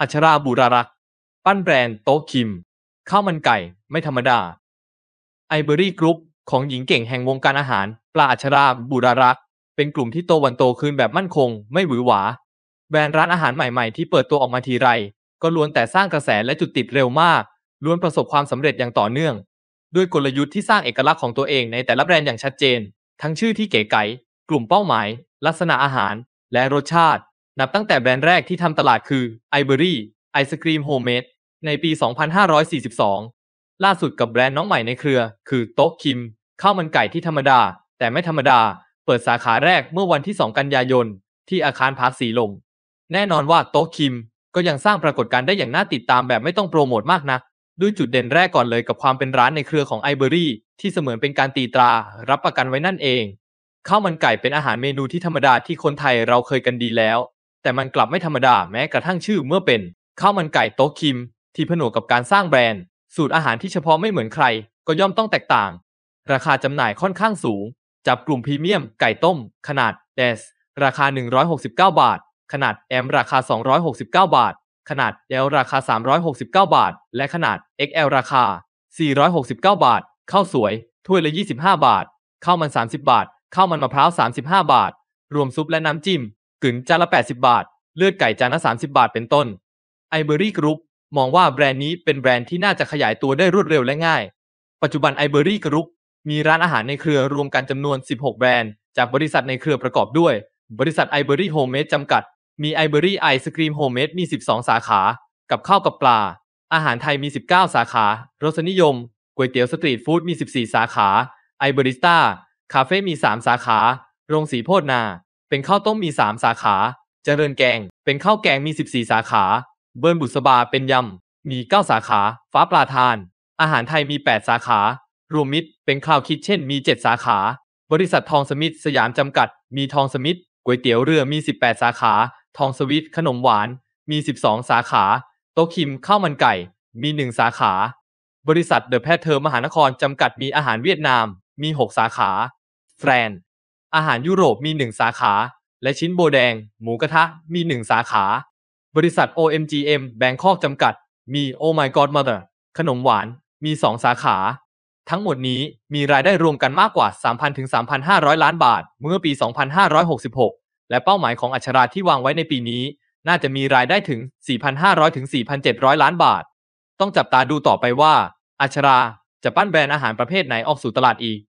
อัชราบุรารักษ์ ปั้นแบรนด์โต๊ะคิมข้าวมันไก่ ไม่ธรรมดา ไอเบอรี่กรุ๊ป ของหญิงเก่งแห่งวงการอาหารปลาอัชราบุรารักษ์ เป็นกลุ่มที่โตวันโตคืนแบบมั่นคง ไม่หวือหวา แบรนด์ร้านอาหารใหม่ๆที่เปิดตัวออกมาทีไร ก็ล้วนแต่สร้างกระแสและจุดติดเร็วมาก ล้วนประสบความสำเร็จอย่างต่อเนื่อง ด้วยกลยุทธ์ที่สร้างเอกลักษณ์ของตัวเองในแต่ละแบรนด์อย่างชัดเจน ทั้งชื่อที่เก๋ไก๋กลุ่มเป้าหมาย ลักษณะอาหารและรสชาตินับตั้งแต่แบรนด์แรกที่ทำตลาดคือไอเบอรี่ไอ e ครีมโฮ m เมดในปี 2542 ล่าสุดกับแบรนด์น้องใหม่ในเครือ คือโต๊ะคิมข้าวมันไก่ที่ธรรมดา แต่ไม่ธรรมดา เปิดสาขาแรกเมื่อวันที่ 2 กันยายนที่อาคารพาร์คสีลมแน่นอนว่าโต๊ะคิมก็ยังสร้างปรากฏการณ์ได้อย่างน่าติดตามแบบไม่ต้องโปรโมทมากนะัก ด้วยจุดเด่นแรกก่อนเลยกับความเป็นร้านในเครือของไอเบอรี่ที่เสมือนเป็นการตีตรา รับประกันไว้นั่นเองข้าวมันไก่เป็นอาหารเมนูที่ธรรมดาที่คนไทยเราเคยกันดีแล้วแต่มันกลับไม่ธรรมดาแม้กระทั่งชื่อเมื่อเป็นข้าวมันไก่โต๊ะคิมที่ผนวกกับการสร้างแบรนด์ สูตรอาหารที่เฉพาะไม่เหมือนใครก็ย่อมต้องแตกต่าง ราคาจำหน่ายค่อนข้างสูง จับกลุ่มพรีเมียมไก่ต้มขนาดเดสราคา 169 บาท ขนาดแอมราคา 269 บาท ขนาดเอลราคา 369 บาท และขนาด XL ราคา 469 บาทข้าวสวย ถ้วยละ 25 บาทข้าวมัน 30 บาทข้าวมันมะพร้าว35 บาท รวมซุปและน้ำจิ้มกึ๋นจานละ 80 บาท เลือดไก่จานละ30 บาทเป็นต้นไอเบอรี่กรุ๊ปมองว่าแบรนด์นี้เป็นแบรนด์ที่น่าจะขยายตัวได้รวดเร็วและง่าย ปัจจุบันไอเบอรี่กรุ๊ปมีร้านอาหารในเครือรวมกันจำนวน 16 แบรนด์จากบริษัทในเครือประกอบด้วย บริษัทไอเบอรี่โฮมเมดจำกัดมีไอเบอรี่ไอศครีมโฮมเมดมี 12 สาขา กับข้าวกับปลา อาหารไทยมี 19 สาขารสนิยมก๋วยเตี๋ยวสตรีทฟู้ดมี 14 สาขาไอเบอริสต้าคาเฟ่มี3 สาขาโรงสีโพดนาเป็นข้าวต้มมี 3 สาขา เจริญแกงเป็นข้าวแกงมี 14 สาขา เบิร์นบุษบาเป็นยำ มี 9 สาขา ฟ้าปลาทาน อาหารไทยมี 8 สาขารวมมิตรเป็นข้าวคิดเช่นมี7สาขา บริษัททองสมิธสยามจำกัด มีทองสมิธก๋วยเตี๋ยวเรือมี 18 สาขา ทองสวิตขนมหวานมี 12 สาขา โต๊ะคิมข้าวมันไก่มี 1 สาขา บริษัทเดอะแพทเทอร์มหานครจำกัดมีอาหารเวียดนาม มี 6 สาขา แฟรนอาหารยุโรปมี 1 สาขา และชิ้นโบแดง หมูกระทะมี 1 สาขา บริษัท OMGM แบงคอกจำกัด มี Oh My God Mother ขนมหวานมี 2 สาขา ทั้งหมดนี้มีรายได้รวมกันมากกว่า 3,000ถึง3,500 ล้านบาทเมื่อปี 2566 และเป้าหมายของอัชราที่วางไว้ในปีนี้ น่าจะมีรายได้ถึง 4,500ถึง4,700 ล้านบาท ต้องจับตาดูต่อไปว่า อัชราจะปั้นแบรนด์อาหารประเภทไหนออกสู่ตลาดอีก